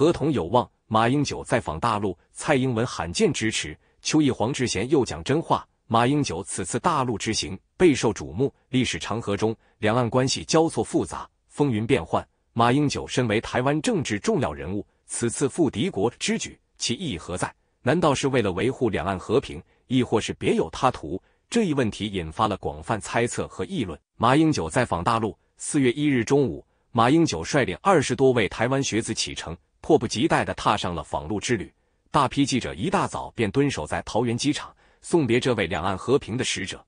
合同有望。马英九再访大陆，蔡英文罕见支持。邱毅、黄志贤又讲真话。马英九此次大陆之行备受瞩目。历史长河中，两岸关系交错复杂，风云变幻。马英九身为台湾政治重要人物，此次赴敌国之举，其意义何在？难道是为了维护两岸和平，亦或是别有他图？这一问题引发了广泛猜测和议论。马英九在访大陆。四月一日中午，马英九率领二十多位台湾学子启程。迫不及待地踏上了访陆之旅，大批记者一大早便蹲守在桃园机场送别这位两岸和平的使者。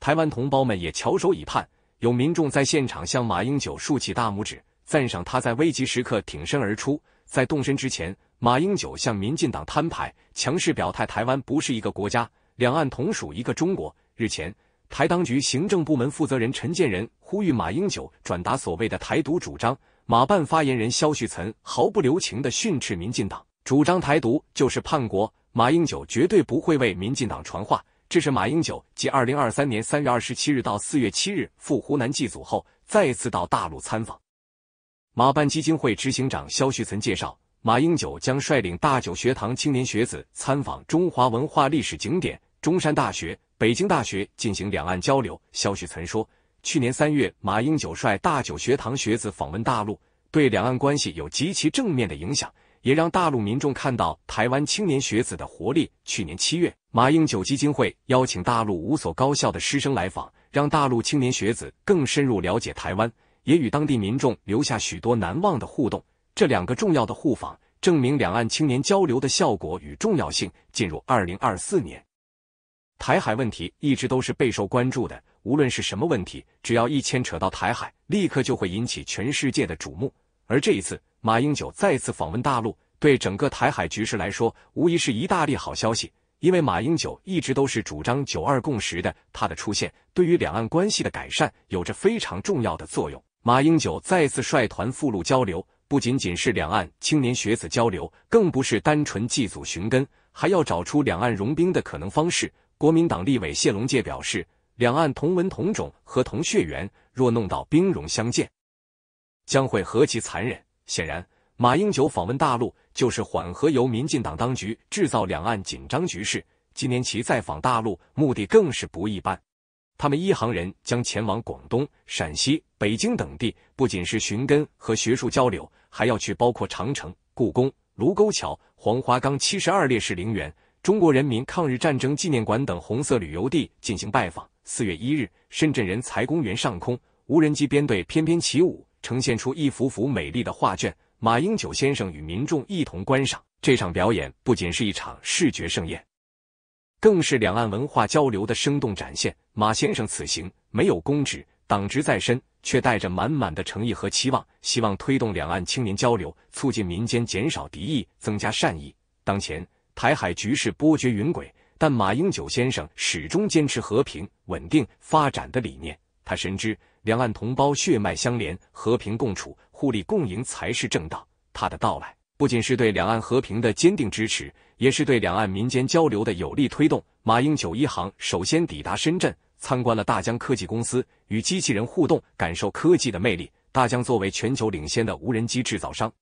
台湾同胞们也翘首以盼，有民众在现场向马英九竖起大拇指，赞赏他在危急时刻挺身而出。在动身之前，马英九向民进党摊牌，强势表态台湾不是一个国家，两岸同属一个中国。日前，台当局行政部门负责人陈建仁呼吁马英九转达所谓的台独主张。马办发言人肖旭岑毫不留情的训斥民进党，主张台独就是叛国。马英九绝对不会为民进党传话。这是马英九继二零二三年三月二十七日到四月七日赴湖南祭祖后，再次到大陆参访。马办基金会执行长肖旭岑介绍，马英九将率领大九学堂青年学子参访中华文化历史景点、中山大学、北京大学，进行两岸交流。肖旭岑说。去年三月，马英九率大九学堂学子访问大陆，对两岸关系有极其正面的影响，也让大陆民众看到台湾青年学子的活力。去年七月，马英九基金会邀请大陆五所高校的师生来访，让大陆青年学子更深入了解台湾，也与当地民众留下许多难忘的互动。这两个重要的互访，证明两岸青年交流的效果与重要性。进入二零二四年，台海问题一直都是备受关注的。无论是什么问题，只要一牵扯到台海，立刻就会引起全世界的瞩目。而这一次，马英九再次访问大陆，对整个台海局势来说，无疑是一大利好消息。因为马英九一直都是主张“九二共识”的，他的出现对于两岸关系的改善有着非常重要的作用。马英九再次率团赴陆交流，不仅仅是两岸青年学子交流，更不是单纯祭祖寻根，还要找出两岸融冰的可能方式。国民党立委谢龙介表示。两岸同文同种和同血缘，若弄到兵戎相见，将会何其残忍！显然，马英九访问大陆就是缓和由民进党当局制造两岸紧张局势。今年其再访大陆，目的更是不一般。他们一行人将前往广东、陕西、北京等地，不仅是寻根和学术交流，还要去包括长城、故宫、卢沟桥、黄花岗七十二烈士陵园、中国人民抗日战争纪念馆等红色旅游地进行拜访。四月一日，深圳人才公园上空，无人机编队翩翩起舞，呈现出一幅幅美丽的画卷。马英九先生与民众一同观赏这场表演，不仅是一场视觉盛宴，更是两岸文化交流的生动展现。马先生此行没有公职，党职在身，却带着满满的诚意和期望，希望推动两岸青年交流，促进民间减少敌意，增加善意。当前台海局势波谲云诡。但马英九先生始终坚持和平、稳定、发展的理念。他深知两岸同胞血脉相连，和平共处、互利共赢才是正道。他的到来，不仅是对两岸和平的坚定支持，也是对两岸民间交流的有力推动。马英九一行首先抵达深圳，参观了大疆科技公司，与机器人互动，感受科技的魅力。大疆作为全球领先的无人机制造商。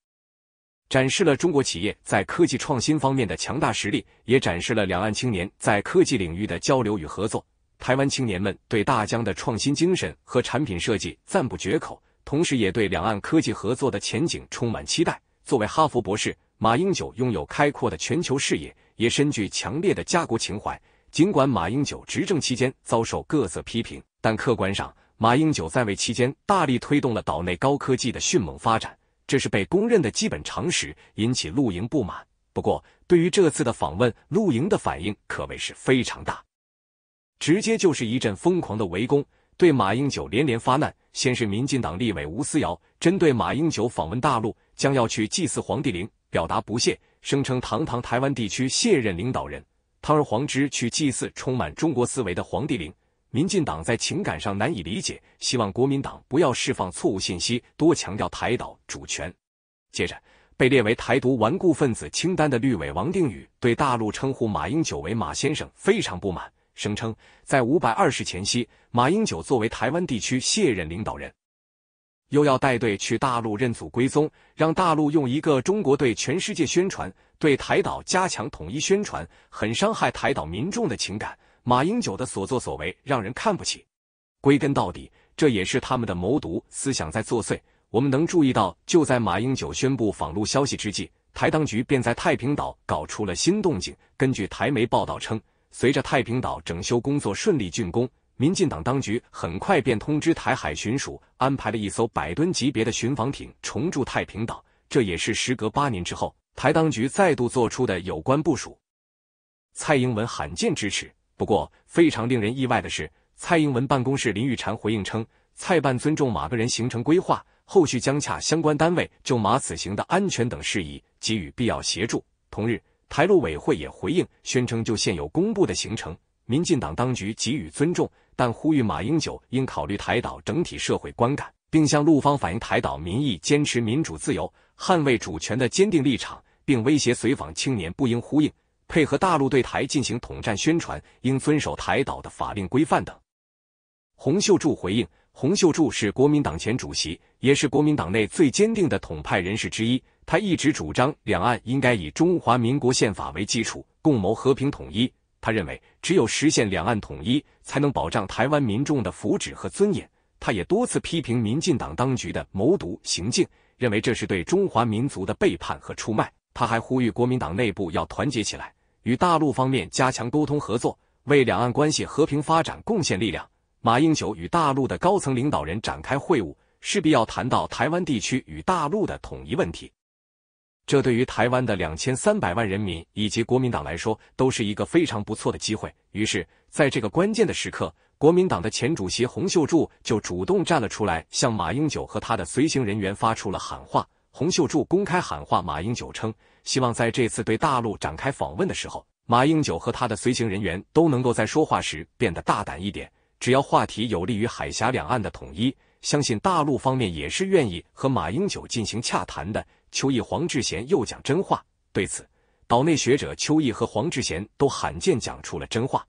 展示了中国企业在科技创新方面的强大实力，也展示了两岸青年在科技领域的交流与合作。台湾青年们对大疆的创新精神和产品设计赞不绝口，同时也对两岸科技合作的前景充满期待。作为哈佛博士，马英九拥有开阔的全球视野，也深具强烈的家国情怀。尽管马英九执政期间遭受各色批评，但客观上，马英九在位期间大力推动了岛内高科技的迅猛发展。这是被公认的基本常识，引起陆营不满。不过，对于这次的访问，陆营的反应可谓是非常大，直接就是一阵疯狂的围攻，对马英九连连发难。先是民进党立委吴思瑶针对马英九访问大陆将要去祭祀黄帝陵，表达不屑，声称堂堂台湾地区卸任领导人，堂而皇之去祭祀充满中国思维的黄帝陵。民进党在情感上难以理解，希望国民党不要释放错误信息，多强调台岛主权。接着，被列为台独顽固分子清单的绿委王定宇对大陆称呼马英九为马先生非常不满，声称在五百二十前夕，马英九作为台湾地区卸任领导人，又要带队去大陆认祖归宗，让大陆用一个中国队全世界宣传，对台岛加强统一宣传，很伤害台岛民众的情感。马英九的所作所为让人看不起，归根到底，这也是他们的谋独思想在作祟。我们能注意到，就在马英九宣布访陆消息之际，台当局便在太平岛搞出了新动静。根据台媒报道称，随着太平岛整修工作顺利竣工，民进党当局很快便通知台海巡署安排了一艘百吨级别的巡防艇重驻太平岛，这也是时隔八年之后，台当局再度做出的有关部署。蔡英文罕见支持。不过，非常令人意外的是，蔡英文办公室林玉婵回应称，蔡办尊重马个人行程规划，后续将洽相关单位就马此行的安全等事宜给予必要协助。同日，台陆委会也回应，宣称就现有公布的行程，民进党当局给予尊重，但呼吁马英九应考虑台岛整体社会观感，并向陆方反映台岛民意，坚持民主自由、捍卫主权的坚定立场，并威胁随访青年不应呼应。配合大陆对台进行统战宣传，应遵守台岛的法令规范等。洪秀柱回应：洪秀柱是国民党前主席，也是国民党内最坚定的统派人士之一。他一直主张两岸应该以中华民国宪法为基础，共谋和平统一。他认为，只有实现两岸统一，才能保障台湾民众的福祉和尊严。他也多次批评民进党当局的谋独行径，认为这是对中华民族的背叛和出卖。他还呼吁国民党内部要团结起来。与大陆方面加强沟通合作，为两岸关系和平发展贡献力量。马英九与大陆的高层领导人展开会晤，势必要谈到台湾地区与大陆的统一问题。这对于台湾的两千三百万人民以及国民党来说，都是一个非常不错的机会。于是，在这个关键的时刻，国民党的前主席洪秀柱就主动站了出来，向马英九和他的随行人员发出了喊话。洪秀柱公开喊话马英九称，希望在这次对大陆展开访问的时候，马英九和他的随行人员都能够在说话时变得大胆一点。只要话题有利于海峡两岸的统一，相信大陆方面也是愿意和马英九进行洽谈的。邱毅、黄志贤又讲真话，对此，岛内学者邱毅和黄志贤都罕见讲出了真话。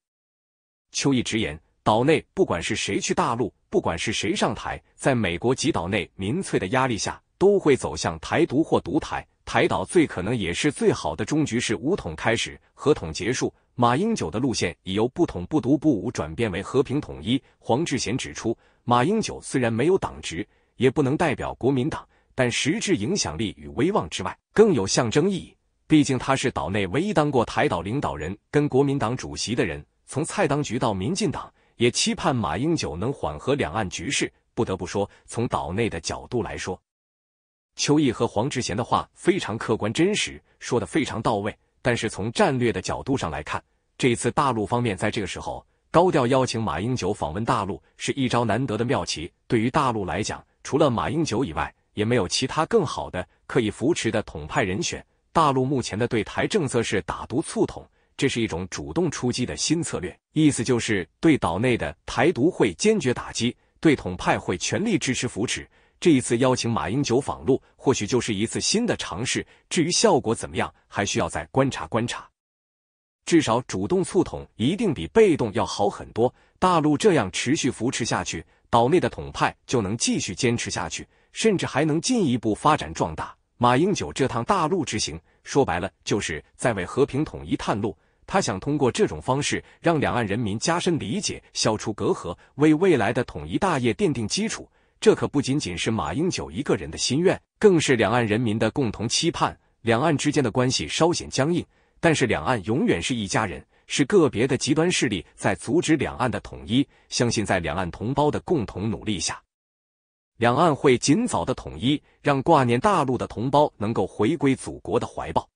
邱毅直言，岛内不管是谁去大陆，不管是谁上台，在美国及岛内民粹的压力下。都会走向台独或独台，台岛最可能也是最好的终局是武统开始，合统结束。马英九的路线已由不统不独不武转变为和平统一。黄志贤指出，马英九虽然没有党职，也不能代表国民党，但实质影响力与威望之外，更有象征意义。毕竟他是岛内唯一当过台岛领导人、跟国民党主席的人。从蔡当局到民进党，也期盼马英九能缓和两岸局势。不得不说，从岛内的角度来说。邱毅和黄志贤的话非常客观真实，说的非常到位。但是从战略的角度上来看，这次大陆方面在这个时候高调邀请马英九访问大陆，是一招难得的妙棋。对于大陆来讲，除了马英九以外，也没有其他更好的可以扶持的统派人选。大陆目前的对台政策是打独促统，这是一种主动出击的新策略，意思就是对岛内的台独会坚决打击，对统派会全力支持扶持。这一次邀请马英九访陆，或许就是一次新的尝试。至于效果怎么样，还需要再观察观察。至少主动促统一定比被动要好很多。大陆这样持续扶持下去，岛内的统派就能继续坚持下去，甚至还能进一步发展壮大。马英九这趟大陆之行，说白了就是在为和平统一探路。他想通过这种方式，让两岸人民加深理解，消除隔阂，为未来的统一大业奠定基础。这可不仅仅是马英九一个人的心愿，更是两岸人民的共同期盼。两岸之间的关系稍显僵硬，但是两岸永远是一家人，是个别的极端势力在阻止两岸的统一。相信在两岸同胞的共同努力下，两岸会尽早的统一，让挂念大陆的同胞能够回归祖国的怀抱。